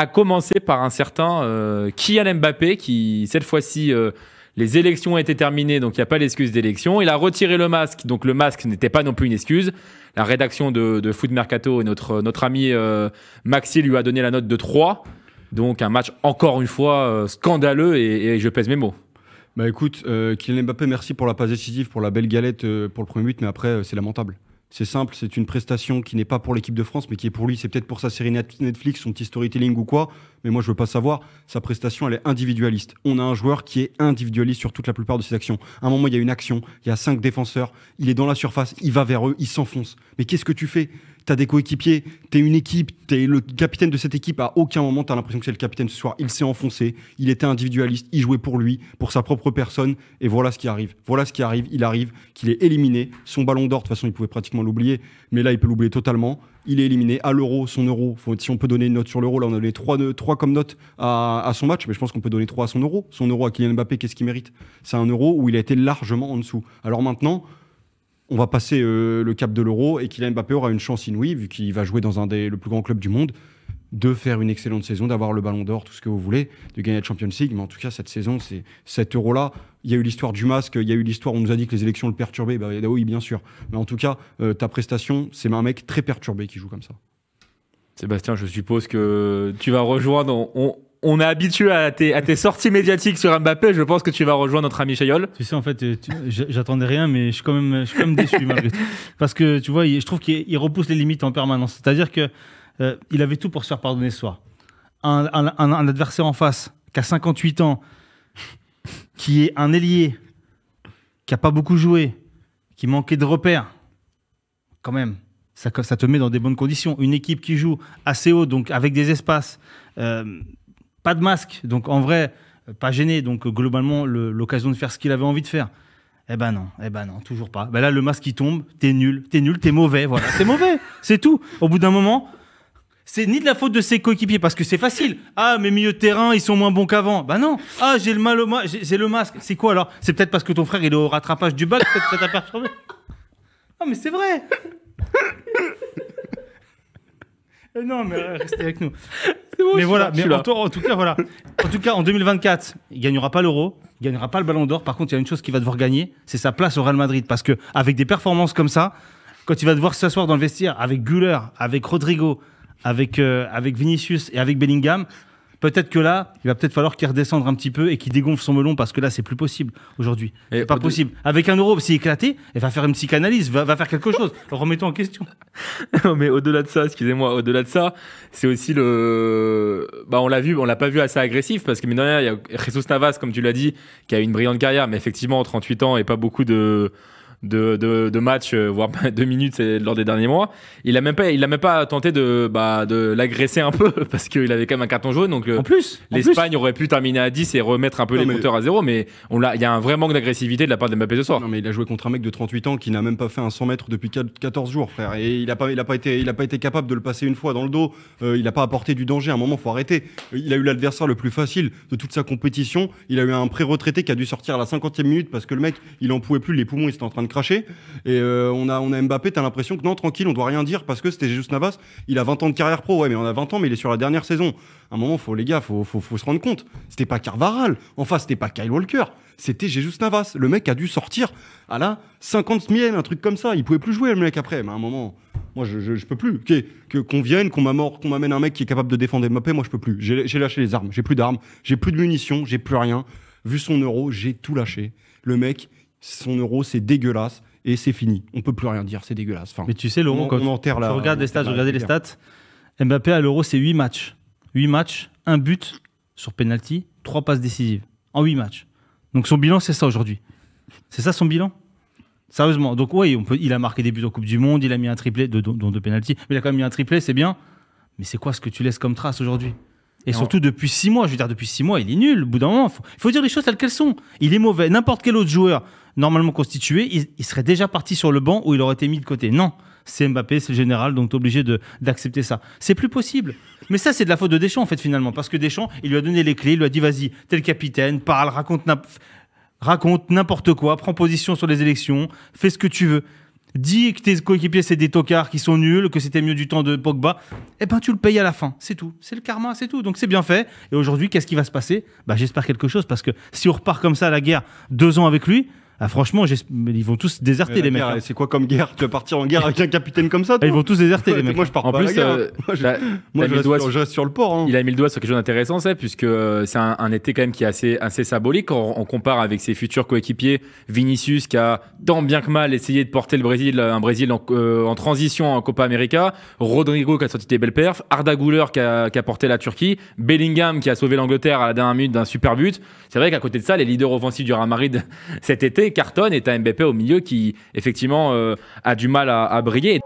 à commencer par un certain euh, Kylian Mbappé, qui cette fois-ci, euh, les élections ont été terminées, donc il n'y a pas l'excuse d'élection. Il a retiré le masque, donc le masque n'était pas non plus une excuse. La rédaction de, Foot Mercato et notre, notre ami euh, Maxi lui a donné la note de 3. Donc un match encore une fois scandaleux et, je pèse mes mots. Bah écoute, Kylian Mbappé, merci pour la passe décisive, pour la belle galette, pour le premier but, mais après, c'est lamentable. C'est simple, c'est une prestation qui n'est pas pour l'équipe de France, mais qui est pour lui. C'est peut-être pour sa série Netflix, son petit storytelling ou quoi. Mais moi, je veux pas savoir. Sa prestation, elle est individualiste. On a un joueur qui est individualiste sur toute la plupart de ses actions. À un moment, il y a une action, il y a cinq défenseurs, il est dans la surface, il va vers eux, il s'enfonce. Mais qu'est-ce que tu fais t'as des coéquipiers, t'es une équipe, t'es le capitaine de cette équipe. À aucun moment, t'as l'impression que c'est le capitaine ce soir. Il s'est enfoncé, il était individualiste, il jouait pour lui, pour sa propre personne, et voilà ce qui arrive. Voilà ce qui arrive. Il arrive qu'il est éliminé. Son ballon d'or, de toute façon, il pouvait pratiquement l'oublier, mais là, il peut l'oublier totalement. Il est éliminé à l'euro, son euro. si on peut donner une note sur l'euro, là, on a donné trois comme note à, son match, mais je pense qu'on peut donner trois à son euro. Son euro à Kylian Mbappé, qu'est-ce qu'il mérite C'est un euro où il a été largement en dessous. Alors maintenant, on va passer euh, le cap de l'euro et Kylian Mbappé aura une chance inouïe, vu qu'il va jouer dans un des le plus grands clubs du monde, de faire une excellente saison, d'avoir le ballon d'or, tout ce que vous voulez, de gagner la Champions League. Mais en tout cas, cette saison, c'est cet euro-là. Il y a eu l'histoire du masque, il y a eu l'histoire, on nous a dit que les élections le perturbaient. Bah, oui, bien sûr. Mais en tout cas, euh, ta prestation, c'est un mec très perturbé qui joue comme ça. Sébastien, je suppose que tu vas rejoindre on est habitué à tes, sorties médiatiques sur Mbappé. Je pense que tu vas rejoindre notre ami Chayol. Tu sais, en fait, j'attendais rien, mais je suis quand même, déçu Parce que tu vois, je trouve qu'il repousse les limites en permanence. C'est-à-dire que euh, il avait tout pour se faire pardonner ce soir. Un, adversaire en face qui a 58 ans, qui est un ailier, qui a pas beaucoup joué, qui manquait de repères, quand même. Ça, te met dans des bonnes conditions. Une équipe qui joue assez haut, donc avec des espaces. Euh, pas de masque, donc en vrai, euh, pas gêné. Donc euh, globalement, l'occasion de faire ce qu'il avait envie de faire. Eh ben non, eh ben non, toujours pas. Ben là, le masque il tombe, t'es nul, t'es nul, t'es mauvais, voilà, c'est mauvais, c'est tout. Au bout d'un moment, c'est ni de la faute de ses coéquipiers parce que c'est facile. Ah, mes milieux de terrain, ils sont moins bons qu'avant. Ben non. Ah, j'ai le mal au masque. C'est quoi alors C'est peut-être parce que ton frère il est au rattrapage du bac, peut-être que ça t'a perturbé. Ah mais c'est vrai. Euh, non mais restez avec nous mais voilà, mais en, tout cas, voilà. En tout cas, en 2024, il gagnera pas l'Euro, il gagnera pas le Ballon d'Or. Par contre, il y a une chose qu'il va devoir gagner, c'est sa place au Real Madrid, parce que avec des performances comme ça, quand il va devoir s'asseoir dans le vestiaire avec Guller, avec Rodrigo, avec euh, avec Vinicius et avec Bellingham, Peut-être que là, il va peut-être falloir qu'il redescende un petit peu et qu'il dégonfle son melon parce que là, c'est plus possible aujourd'hui. C'est pas possible. Avec un euro, s'est éclaté, et va faire une psychanalyse, va, faire quelque chose. Remettons en question. non, mais au-delà de ça, excusez-moi, au-delà de ça, c'est aussi le. Bah, on l'a vu, on l'a pas vu assez agressif parce que, mine de il y a Jesus Navas, comme tu l'as dit, qui a eu une brillante carrière, mais effectivement, en 38 ans et pas beaucoup de de, de, matchs, euh, voire deux minutes lors des derniers mois. Il a même pas, il même pas tenté de, bah, de l'agresser un peu parce qu'il avait quand même un carton jaune. Donc, euh, l'Espagne aurait pu terminer à 10 et remettre un peu les compteurs à zéro. Mais on il y a un vrai manque d'agressivité de la part de Mbappé ce soir. Non, mais il a joué contre un mec de 38 ans qui n'a même pas fait un 100 mètres depuis 14 jours, frère. Et il a pas, il a pas été, il a pas été capable de le passer une fois dans le dos. Euh, il n'a pas apporté du danger. À un moment, faut arrêter. Il a eu l'adversaire le plus facile de toute sa compétition. Il a eu un pré-retraité qui a dû sortir à la 50e minute parce que le mec, il en pouvait plus. Les poumons, ils étaient en train de craché Et euh, on, a, on a Mbappé, t'as l'impression que non, tranquille, on doit rien dire parce que c'était Jésus Navas. Il a 20 ans de carrière pro, ouais, mais on a 20 ans, mais il est sur la dernière saison. À un moment, faut, les gars, faut, faut, se rendre compte. C'était pas Carvaral, enfin, c'était pas Kyle Walker, c'était Jésus Navas. Le mec a dû sortir à la 50 000, un truc comme ça. Il pouvait plus jouer, le mec, après. Mais à un moment, moi, je, je, peux plus. Qu'on que, qu'on vienne, qu'on m'amène un mec qui est capable de défendre Mbappé, moi, je peux plus. J'ai lâché les armes, j'ai plus d'armes, j'ai plus de munitions, j'ai plus rien. Vu son euro, j'ai tout lâché. Le mec, son euro, c'est dégueulasse et c'est fini. On peut plus rien dire, c'est dégueulasse. mais tu sais, Laurent, quand on, on regarde les stats, regardez les stats. Mbappé à l'euro, c'est 8 matchs. 8 matchs, un but sur penalty, 3 passes décisives en 8 matchs. Donc son bilan, c'est ça aujourd'hui. C'est ça son bilan Sérieusement. Donc oui, il a marqué des buts en Coupe du Monde, il a mis un triplé, de, dont de, penalty mais il a quand même mis un triplé, c'est bien. Mais c'est quoi ce que tu laisses comme trace aujourd'hui et surtout depuis six mois, je veux dire, depuis six mois, il est nul. Au bout d'un moment, il faut, dire les choses telles qu'elles sont. Il est mauvais. N'importe quel autre joueur, normalement constitué, il, serait déjà parti sur le banc où il aurait été mis de côté. Non, c'est Mbappé, c'est le général, donc tu es obligé d'accepter ça. C'est plus possible. Mais ça, c'est de la faute de Deschamps, en fait, finalement. Parce que Deschamps, il lui a donné les clés, il lui a dit vas-y, t'es le capitaine, parle, raconte raconte n'importe quoi, prends position sur les élections, fais ce que tu veux. Dis que tes coéquipiers c'est des tocards qui sont nuls, que c'était mieux du temps de Pogba, eh ben tu le payes à la fin, c'est tout. C'est le karma, c'est tout. Donc c'est bien fait. Et aujourd'hui, qu'est-ce qui va se passer Bah j'espère quelque chose parce que si on repart comme ça à la guerre deux ans avec lui, ah, franchement, ils vont tous déserter, les mecs. Hein. C'est quoi comme guerre Tu vas partir en guerre avec un capitaine comme ça ah, Ils vont tous déserter, les mecs. Moi, je pars en plus, moi, je, reste sur, le port. Hein. Il a mis le doigt sur quelque chose d'intéressant, c'est puisque euh, c'est un, été quand même qui est assez, assez symbolique. On, compare avec ses futurs coéquipiers. Vinicius qui a tant bien que mal essayé de porter le Brésil, euh, un Brésil euh, en, transition en Copa América. Rodrigo qui a sorti des belles perfs. Arda Güler qui a, porté la Turquie. Bellingham qui a sauvé l'Angleterre à la dernière minute d'un super but. C'est vrai qu'à côté de ça, les leaders offensifs du Real Madrid cet été, cartonne et un MBP au milieu qui effectivement euh, a du mal à briller.